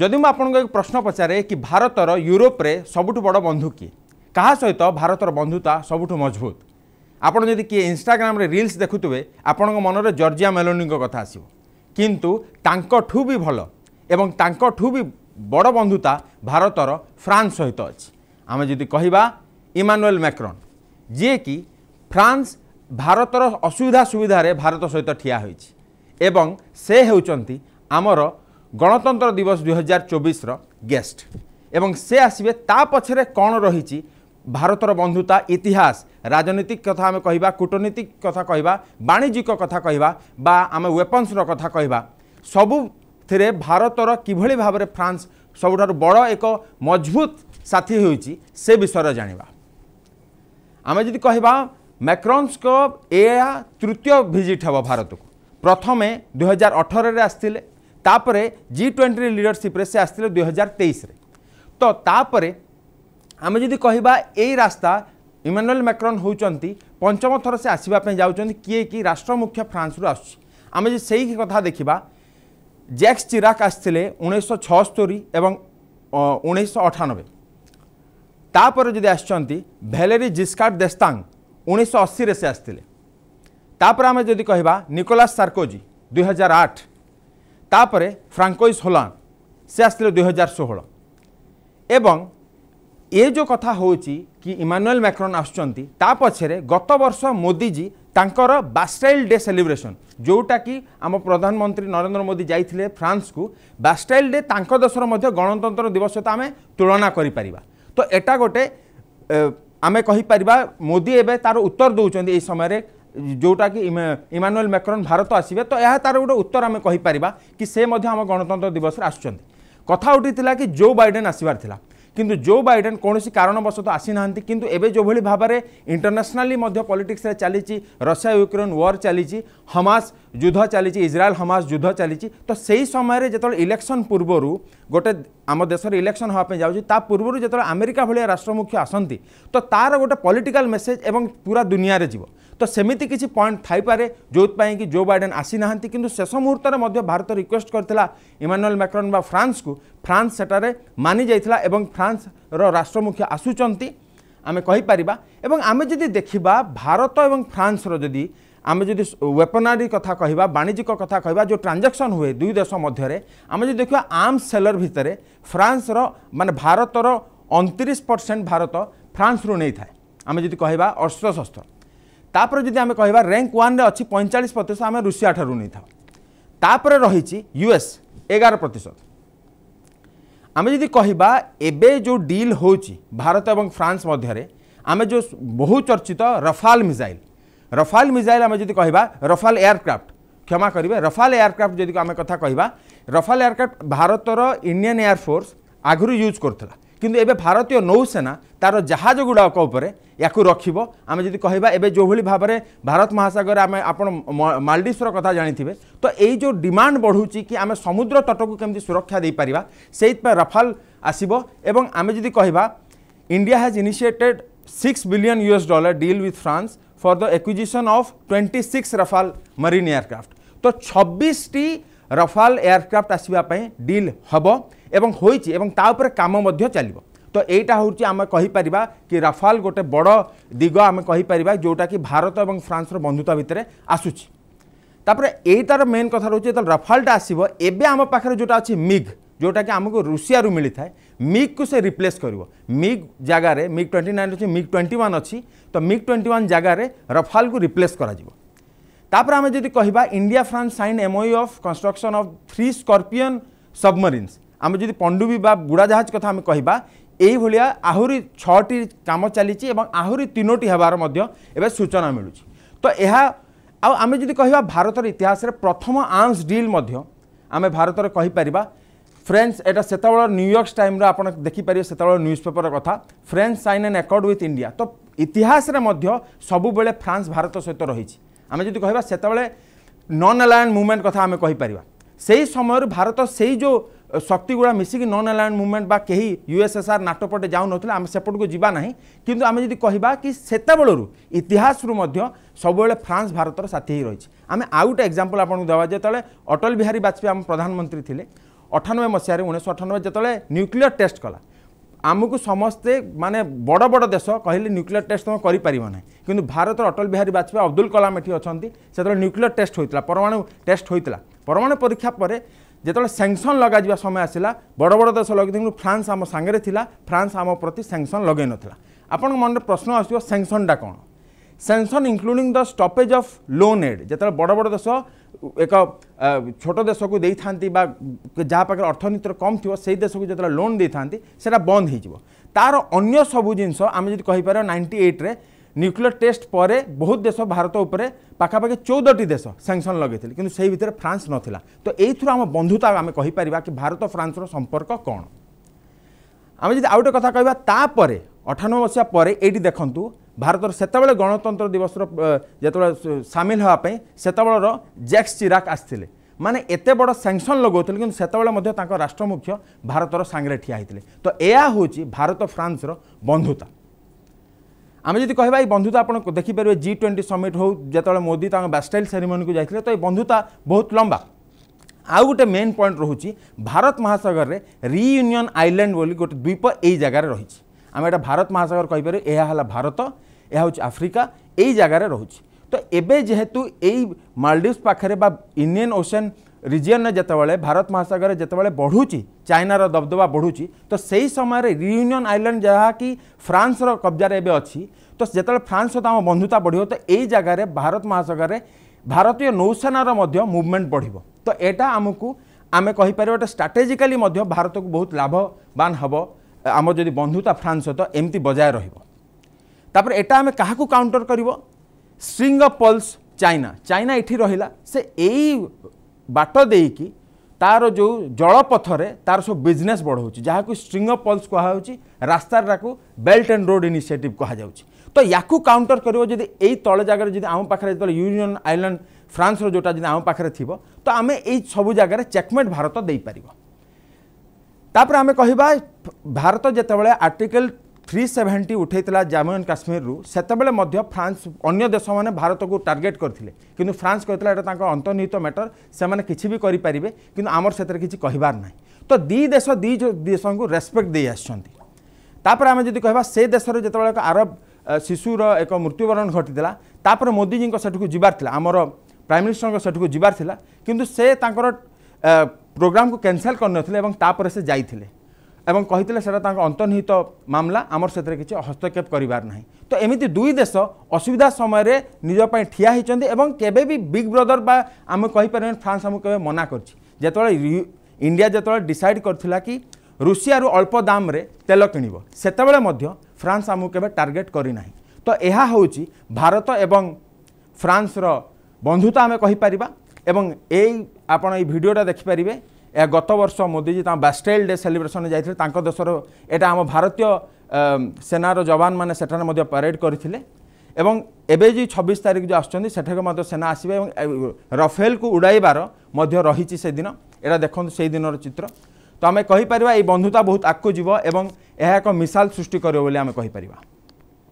ଯଦି ମୁଁ ଆପଣଙ୍କୁ ଏକ ପ୍ରଶ୍ନ ପଚାରେ କି ଭାରତର ୟୁରୋପରେ ସବୁଠୁ ବଡ଼ ବନ୍ଧୁ କିଏ କାହା ସହିତ ଭାରତର ବନ୍ଧୁତା ସବୁଠୁ ମଜବୁତ ଆପଣ ଯଦି କିଏ ଇନଷ୍ଟାଗ୍ରାମରେ ରିଲ୍ସ ଦେଖୁଥିବେ ଆପଣଙ୍କ ମନରେ ଜର୍ଜିଆ ମେଲୋନିଙ୍କ କଥା ଆସିବ କିନ୍ତୁ ତାଙ୍କଠୁ ବି ଭଲ ଏବଂ ତାଙ୍କଠୁ ବି ବଡ଼ ବନ୍ଧୁତା ଭାରତର ଫ୍ରାନ୍ସ ସହିତ ଅଛି ଆମେ ଯଦି କହିବା ଇମାନୁଏଲ୍ ମ୍ୟାକ୍ରନ୍ ଯିଏକି ଫ୍ରାନ୍ସ ଭାରତର ଅସୁବିଧା ସୁବିଧାରେ ଭାରତ ସହିତ ଠିଆ ହୋଇଛି ଏବଂ ସେ ହେଉଛନ୍ତି ଆମର ଗଣତନ୍ତ୍ର ଦିବସ ଦୁଇ ହଜାର ଚବିଶର ଗେଷ୍ଟ ଏବଂ ସେ ଆସିବେ ତା ପଛରେ କ'ଣ ରହିଛି ଭାରତର ବନ୍ଧୁତା ଇତିହାସ ରାଜନୈତିକ କଥା ଆମେ କହିବା କୂଟନୀତିକ କଥା କହିବା ବାଣିଜ୍ୟିକ କଥା କହିବା ବା ଆମେ ୱେପନ୍ସର କଥା କହିବା ସବୁଥିରେ ଭାରତର କିଭଳି ଭାବରେ ଫ୍ରାନ୍ସ ସବୁଠାରୁ ବଡ଼ ଏକ ମଜବୁତ ସାଥୀ ହେଉଛି ସେ ବିଷୟରେ ଜାଣିବା ଆମେ ଯଦି କହିବା ମ୍ୟାକ୍ରନ୍ସଙ୍କ ଏହା ତୃତୀୟ ଭିଜିଟ୍ ହେବ ଭାରତକୁ ପ୍ରଥମେ ଦୁଇହଜାର ଅଠରରେ ଆସିଥିଲେ ତାପରେ ଜି ଟ୍ୱେଣ୍ଟିରେ ଲିଡରସିପ୍ରେ ସେ ଆସିଥିଲେ ଦୁଇ ହଜାର ତେଇଶରେ ତ ତାପରେ ଆମେ ଯଦି କହିବା ଏଇ ରାସ୍ତା ଇମାନୁଏଲ୍ ମାକ୍ରନ୍ ହେଉଛନ୍ତି ପଞ୍ଚମ ଥର ସେ ଆସିବା ପାଇଁ ଯାଉଛନ୍ତି କିଏ କି ରାଷ୍ଟ୍ରମୁଖ୍ୟ ଫ୍ରାନ୍ସରୁ ଆସୁଛି ଆମେ ଯଦି ସେଇ କଥା ଦେଖିବା ଜ୍ୟାକ୍ସ ଚିରାକ୍ ଆସିଥିଲେ ଉଣେଇଶହ ଛଅସ୍ତରୀ ଏବଂ ଉଣେଇଶହ ଅଠାନବେ ତାପରେ ଯଦି ଆସିଛନ୍ତି ଭେଲେରି ଜିସ୍କାର୍ଟ ଦେସ୍ତାଙ୍ଗ ଉଣେଇଶହ ଅଶୀରେ ସେ ଆସିଥିଲେ ତାପରେ ଆମେ ଯଦି କହିବା ନିକୋଲାସ୍ ସାର୍କୋଜି ଦୁଇହଜାର ଆଠ তাপরে ফ্রাঙ্কোইস হোলান সে আসলে দুই হাজার ষোহল এবং এ যে কথা হচ্ছে কি ইমানুয়েল ম্যাক্রন আসছেন তা পছরে গত বর্ষ মোদিজি তাঁকর বাস্টাইল ডে সেলিব্রেসন যেটা কি আমার প্রধানমন্ত্রী নরেন্দ্র মোদি যাই ফ্রান্সকু বাস্টাইল ডে তাঁক দেশের মধ্যে গণতন্ত্র দিবস সহ আমি তুলনা করে পারিবা তো এটা গোটে আমি কহিপার মোদি এবে তার উত্তর দৌঁচ এই সময় ଯେଉଁଟାକି ଇମାନୁଏଲ୍ ମେକ୍ରନ୍ ଭାରତ ଆସିବେ ତ ଏହା ତା'ର ଗୋଟେ ଉତ୍ତର ଆମେ କହିପାରିବା କି ସେ ମଧ୍ୟ ଆମ ଗଣତନ୍ତ୍ର ଦିବସରେ ଆସୁଛନ୍ତି କଥା ଉଠିଥିଲା କି ଜୋ ବାଇଡେନ୍ ଆସିବାର ଥିଲା କିନ୍ତୁ ଜୋ ବାଇଡେନ୍ କୌଣସି କାରଣବଶତଃ ଆସିନାହାନ୍ତି କିନ୍ତୁ ଏବେ ଯେଉଁଭଳି ଭାବରେ ଇଣ୍ଟରନ୍ୟାସନାଲି ମଧ୍ୟ ପଲିଟିକ୍ସରେ ଚାଲିଛି ରଷିଆ ୟୁକ୍ରେନ୍ ୱାର୍ ଚାଲିଛି ହମାସ ଯୁଦ୍ଧ ଚାଲିଛି ଇସ୍ରାଏଲ ହମାସ ଯୁଦ୍ଧ ଚାଲିଛି ତ ସେହି ସମୟରେ ଯେତେବେଳେ ଇଲେକ୍ସନ୍ ପୂର୍ବରୁ ଗୋଟେ ଆମ ଦେଶରେ ଇଲେକ୍ସନ୍ ହେବା ପାଇଁ ଯାଉଛି ତା ପୂର୍ବରୁ ଯେତେବେଳେ ଆମେରିକା ଭଳିଆ ରାଷ୍ଟ୍ରମୁଖ୍ୟ ଆସନ୍ତି ତ ତା'ର ଗୋଟେ ପଲିଟିକାଲ୍ ମେସେଜ୍ ଏବଂ ପୁରା ଦୁନିଆରେ ଯିବ ତ ସେମିତି କିଛି ପଏଣ୍ଟ ଥାଇପାରେ ଯେଉଁଥିପାଇଁ କି ଜୋ ବାଇଡେନ୍ ଆସିନାହାନ୍ତି କିନ୍ତୁ ଶେଷ ମୁହୂର୍ତ୍ତରେ ମଧ୍ୟ ଭାରତ ରିକ୍ୱେଷ୍ଟ କରିଥିଲା ଇମାନୁଏଲ୍ ମାକ୍ରନ୍ ବା ଫ୍ରାନ୍ସକୁ ଫ୍ରାନ୍ସ ସେଠାରେ ମାନିଯାଇଥିଲା ଏବଂ ଫ୍ରାନ୍ସର ରାଷ୍ଟ୍ରମୁଖ୍ୟ ଆସୁଛନ୍ତି ଆମେ କହିପାରିବା ଏବଂ ଆମେ ଯଦି ଦେଖିବା ଭାରତ ଏବଂ ଫ୍ରାନ୍ସର ଯଦି ଆମେ ଯଦି ୱେପନାରୀ କଥା କହିବା ବାଣିଜ୍ୟିକ କଥା କହିବା ଯେଉଁ ଟ୍ରାଞ୍ଜାକ୍ସନ୍ ହୁଏ ଦୁଇ ଦେଶ ମଧ୍ୟରେ ଆମେ ଯଦି ଦେଖିବା ଆର୍ମ ସେଲର୍ ଭିତରେ ଫ୍ରାନ୍ସର ମାନେ ଭାରତର ଅଣତିରିଶ ପରସେଣ୍ଟ ଭାରତ ଫ୍ରାନ୍ସରୁ ନେଇଥାଏ ଆମେ ଯଦି କହିବା ଅସ୍ତ୍ରଶସ୍ତ୍ର ତାପରେ ଯଦି ଆମେ କହିବା ର୍ୟାଙ୍କ ୱାନ୍ରେ ଅଛି ପଇଁଚାଳିଶ ପ୍ରତିଶତ ଆମେ ରୁଷିଆ ଠାରୁ ନେଇଥାଉ ତାପରେ ରହିଛି ୟୁଏସ୍ ଏଗାର ପ୍ରତିଶତ ଆମେ ଯଦି କହିବା ଏବେ ଯେଉଁ ଡିଲ୍ ହେଉଛି ଭାରତ ଏବଂ ଫ୍ରାନ୍ସ ମଧ୍ୟରେ ଆମେ ଯେଉଁ ବହୁ ଚର୍ଚ୍ଚିତ ରଫାଲ ମିସାଇଲ୍ ରଫାଲ ମିସାଇଲ୍ ଆମେ ଯଦି କହିବା ରଫାଲ ଏୟାରକ୍ରାଫ୍ଟ କ୍ଷମା କରିବେ ରଫାଲ ଏୟାରକ୍ରାଫ୍ଟ ଯଦି ଆମେ କଥା କହିବା ରଫାଲ ଏୟାରକ୍ରାଫ୍ଟ ଭାରତର ଇଣ୍ଡିଆନ୍ ଏୟାରଫୋର୍ସ ଆଗରୁ ୟୁଜ୍ କରୁଥିଲା কিন্তু এবে ভারতীয় নৌসেনা তার জাহাজ গুড়াক উপরে ইয়াকু রখিব আমি যদি কহবা এবে যেভাবে ভাবে ভারত মহাসাগরে আমি আপনার মালডিভসর কথা জাঁথিবে তো এই যে ডিমান্ড বড়ুচি কি আমি সমুদ্র তটকু কমিটি সুরক্ষা দিয়ে দিয়েপার সেইপা রাফাল আসব এবং আমি যদি কহবা India has initiated six billion US dollar deal with France for the acquisition of twenty six Rafale marine aircraft তো ছবিশটি রাফাল এয়ারক্রাফ্ট আসবে ডিল হব এবং হয়েছে এবং তা উপরে কাম মধ্যে চালিব তো এইটা হচ্ছে আমি কহিপারিবা কি রাফাল গোটে বড় দিগ আমি কহিপারিবা যেটা কি ভারত এবং ফ্রান্সর বন্ধুতা ভিতরে আসুচি তাপরে এইটার মেন কথা রয়েছে যেত রাফালটা আসব এবে আমার পাখে যেটা আছে মিগ যেটা কি আমি রুষিয়ার মিলি থাকে মিগ কু সে রিপ্লেস করব মিগ জায়গায় মিগ টোয়েন্টি নাইন অনেক মিগ টোয়েন্টি ওয়ান অছি তো মিগ টোয়েন্টি ওয়ান জায়গায় রাফাল কু রিপ্লেস করা যাব তাপরে আমি যদি কহা India France sign MoU of construction of three Scorpene submarines आम जो पण्डुबी बा बुड़ाजाहाज कथा आम कह এইভাবে আহরি ছটি কাম চালিছি এবং আহরি তিনোটি হবার মধ্যে এবার সূচনা মিলুছি তো এহা আমি যদি কহা ভারতের ইতিহাসের প্রথম আর্মস ডিল মধ্যে আমি ভারতের কহিপারিবা ফ্রেঞ্চ এটা সেতবে নিউইয়র্ক টাইম্র আপনার দেখিপারে সেতবে নিউজ পেপর কথা French sign an accord with India তো ইতিহাসের মধ্যে সবুলে ফ্রান্স ভারত সহিত রয়েছে আমি যদি কহা সেতবে নন আলায়ন মুভমেন্ট কথা আমি কহিপারিবা সেই সময় ভারত সেই যে ଶକ୍ତିଗୁଡ଼ା ମିଶିକି ନନ୍ ଆଲାଇଣ୍ଡ ମୁଭମେଣ୍ଟ ବା କେହି ୟୁଏସ୍ଏସ୍ଆର୍ ନାଟୋ ପଟେ ଯାଉନଥିଲେ ଆମେ ସେପଟକୁ ଯିବା ନାହିଁ କିନ୍ତୁ ଆମେ ଯଦି କହିବା କି ସେତେବେଳରୁ ଇତିହାସରୁ ମଧ୍ୟ ସବୁବେଳେ ଫ୍ରାନ୍ସ ଭାରତର ସାଥୀ ହୋଇ ରହିଛି ଆମେ ଆଉ ଗୋଟେ ଏକ୍ଜାମ୍ପଲ୍ ଆପଣଙ୍କୁ ଦେବା ଯେତେବେଳେ ଅଟଳ ବିହାରୀ ବାଜପେୟୀ ଆମ ପ୍ରଧାନମନ୍ତ୍ରୀ ଥିଲେ ଅଠାନବେ ମସିହାରେ ଉଣେଇଶହ ଅଠାନବେ ଯେତେବେଳେ ନ୍ୟୁକ୍ଲିୟର୍ ଟେଷ୍ଟ କଲା ଆମକୁ ସମସ୍ତେ ମାନେ ବଡ଼ ବଡ଼ ଦେଶ କହିଲେ ନ୍ୟୁକ୍ଲିୟର୍ ଟେଷ୍ଟ ତୁମେ କରିପାରିବ ନାହିଁ କିନ୍ତୁ ଭାରତର ଅଟଳ ବିହାରୀ ବାଜପେୟୀ ଅବଦୁଲ କଲାମ ଏଠି ଅଛନ୍ତି ସେତେବେଳେ ନ୍ୟୁକ୍ଲିୟର୍ ଟେଷ୍ଟ ହୋଇଥିଲା ପରମାଣୁ ଟେଷ୍ଟ ହୋଇଥିଲା ପରମାଣୁ ପରୀକ୍ଷା ପରେ ଯେତେବେଳେ ସେଙ୍କସନ୍ ଲଗାଯିବା ସମୟ ଆସିଲା ବଡ଼ ବଡ଼ ଦେଶ ଲଗେଇଥିଲେ ଫ୍ରାନ୍ସ ଆମ ସାଙ୍ଗରେ ଥିଲା ଫ୍ରାନ୍ସ ଆମ ପ୍ରତି ସେଙ୍କସନ୍ ଲଗେଇ ନଥିଲା ଆପଣଙ୍କ ମନରେ ପ୍ରଶ୍ନ ଆସିବ ସେଙ୍କସନ୍ଟା କ'ଣ sanction including the stoppage of loan aid ଯେତେବେଳେ ବଡ଼ ବଡ଼ ଦେଶ ଏକ ଛୋଟ ଦେଶକୁ ଦେଇଥାନ୍ତି ବା ଯାହା ପାଖରେ ଅର୍ଥନୀତିର କମ୍ ଥିବ ସେହି ଦେଶକୁ ଯେତେବେଳେ ଲୋନ୍ ଦେଇଥାନ୍ତି ସେଇଟା ବନ୍ଦ ହୋଇଯିବ ତା'ର ଅନ୍ୟ ସବୁ ଜିନିଷ ଆମେ ଯଦି କହିପାରିବା ନାଇଣ୍ଟି ଏଇଟ୍ରେ নিউক্লিয়র টেস্ট পরে বহুত দেশ ভারত উপরে পাখাপাখি চৌদটি দেশ স্যাংশন লগাইলে কিন্তু সেই ভিতরে ফ্রান্স নথিলা তো এইথর আমার বন্ধুতা আমি কহিপারা কি ভারত ফ্রান্সর সম্পর্ক কোণ আমি যদি আউ গোটে কথা কহবা তাপরে অঠানবে মশিয়া পরে এইটি দেখন্তু ভারতর সেতবে গণতন্ত্র দিবসর যেতবে সামিল হওয়া সেতবেলর জ্যাক্স চিরাক আসলে মানে এতে বড় স্যাংশন লগাউলে কিন্তু সেতবে মধ্যে তাঁর রাষ্ট্রমুখ্য ভারতর সাংরে ঠিয়া হয়েছে তো এয়া হচ্ছে ভারত ফ্রান্সর বন্ধুতা আমি যদি কহবা এই বন্ধুতা আপনার দেখিপারে জি টোয়েন্টি সমিট হোক যেত মোদি তাঁর ব্যাস্টাইল সেরিমোনি যাই তো এই বন্ধুতা বহুত লম্বা আউ গোটে মেন পয়েন্ট রয়েছে ভারত মহাসাগরের রিইউনিয়ন আইল্যান্ড বলে গোটে দ্বীপ এই জায়গায় রয়েছে আমি এটা ভারত মহাসাগর কইপারে এ হল ভারত এ হচ্ছে আফ্রিকা এই জায়গায় রয়েছে তো এবে যেহেতু এই মালডিভস পাখে বা ইন্ডিয়ান ওসেন ରିଜିଅନ୍ରେ ଯେତେବେଳେ ଭାରତ ମହାସାଗରରେ ଯେତେବେଳେ ବଢ଼ୁଛି ଚାଇନାର ଦବଦବା ବଢ଼ୁଛି ତ ସେହି ସମୟରେ ରିୟୁନିଅନ୍ ଆଇଲ୍ୟାଣ୍ଡ ଯାହାକି ଫ୍ରାନ୍ସର କବ୍ଜାରେ ଏବେ ଅଛି ତ ଯେତେବେଳେ ଫ୍ରାନ୍ସ ସହିତ ଆମ ବନ୍ଧୁତା ବଢ଼ିବ ତ ଏଇ ଜାଗାରେ ଭାରତ ମହାସାଗରରେ ଭାରତୀୟ ନୌସେନାର ମଧ୍ୟ ମୁଭମେଣ୍ଟ ବଢ଼ିବ ତ ଏଇଟା ଆମକୁ ଆମେ କହିପାରିବା ଏଇଟା ଷ୍ଟ୍ରାଟେଜିକାଲି ମଧ୍ୟ ଭାରତକୁ ବହୁତ ଲାଭବାନ ହେବ ଆମ ଯଦି ବନ୍ଧୁତା ଫ୍ରାନ୍ସ ସହିତ ଏମିତି ବଜାୟ ରହିବ ତାପରେ ଏଇଟା ଆମେ କାହାକୁ କାଉଣ୍ଟର କରିବ string of pearls China China ଏଠି ରହିଲା ସେ ଏଇ ବାଟ ଦେଇକି ତାର ଯେଉଁ ଜଳପଥରେ ତାର ସବୁ ବିଜନେସ୍ ବଢ଼ାଉଛି ଯାହାକୁ ଷ୍ଟ୍ରିଙ୍ଗ ଅଫ୍ ପଲ୍ସ କୁହାହେଉଛି ରାସ୍ତାରେ ତାକୁ ବେଲ୍ଟ ଆଣ୍ଡ ରୋଡ଼ ଇନିସିଏଟିଭ୍ କୁହାଯାଉଛି ତ ୟାକୁ କାଉଣ୍ଟର କରିବ ଯଦି ଏଇ ତଳ ଜାଗାରେ ଯଦି ଆମ ପାଖରେ ଯେତେବେଳେ ୟୁନିଅନ୍ ଆଇଲ୍ୟାଣ୍ଡ ଫ୍ରାନ୍ସର ଯେଉଁଟା ଯଦି ଆମ ପାଖରେ ଥିବ ତ ଆମେ ଏଇ ସବୁ ଜାଗାରେ ଚେକମେଣ୍ଟ ଭାରତ ଦେଇପାରିବ ତାପରେ ଆମେ କହିବା ଭାରତ ଯେତେବେଳେ ଆର୍ଟିକଲ୍ থ্রি সেভেন্টি উঠাইলা জাম্মু আন্ড কাশ্মীরু সেতবে ফ্রান্স অন্য দেশ মানে ভারতক টার্গেট করে কিন্তু ফ্রান্স কে এটা তাঁর অন্তর্নিহিত ম্যাটর সে কিছু বি করে পারে কিন্তু আমার সেতরে কিছু কহবার না তো দুই দেশ দুই দেশকে রেসপেক্ট দিয়ে আসছেন তাপরে আমি যদি কহবা সে দেশের যেতবে এক আরব শিশুর এক মৃত্যুবরণ ঘটিলা তাপরে মোদিজী সেটুক যাবার লা আমার প্রাইম মিনিষ্টর সেটুক যাবার লা কিন্তু সে তাঁর প্রোগ্রামকে ক্যানসেল করে নথিলে এবং তাপরে সে যাইলে এবং কহিলে সেটা তাঁর অন্তর্নিহিত মামলা আমার সেতরে কিছু হস্তক্ষেপ করবার না তো এমিতি দুই দেশ অসুবিধা সময়ের নিজপাই ঠিয়া হয়েছেন এবং কেবে বি বিগ ব্রদর বা আমি কহিপার ফ্রান্স আমি কেবে মনা করছি যেত ইন্ডিয়া যেত ডিসাইড করছিলা কি রুষিয়ার অল্প দামে তেল কিণব সেতবে ফ্রান্স আমি কেবে টার্গেট করে না তো এহা হচ্ছে ভারত এবং ফ্রান্সর বন্ধুতা আমি কহিপার এবং এই আপনার এই ভিডিওটা দেখিপারে ଏହା ଗତ ବର୍ଷ ମୋଦିଜୀ ତାଙ୍କ ବାଷ୍ଟେଲ ଡେ ସେଲିବ୍ରେସନ୍ ଯାଇଥିଲେ ତାଙ୍କ ଦେଶର ଏଇଟା ଆମ ଭାରତୀୟ ସେନାର ଯବାନମାନେ ସେଠାରେ ମଧ୍ୟ ପ୍ୟାରେଡ୍ କରିଥିଲେ ଏବଂ ଏବେ ଯେଉଁ ଛବିଶ ତାରିଖ ଯେଉଁ ଆସୁଛନ୍ତି ସେଠାକୁ ମଧ୍ୟ ସେନା ଆସିବେ ଏବଂ ରଫେଲକୁ ଉଡ଼ାଇବାର ମଧ୍ୟ ରହିଛି ସେଦିନ ଏଇଟା ଦେଖନ୍ତୁ ସେଇଦିନର ଚିତ୍ର ତ ଆମେ କହିପାରିବା ଏଇ ବନ୍ଧୁତା ବହୁତ ଆଗକୁ ଯିବ ଏବଂ ଏହା ଏକ ମିଶାଲ ସୃଷ୍ଟି କରିବ ବୋଲି ଆମେ କହିପାରିବା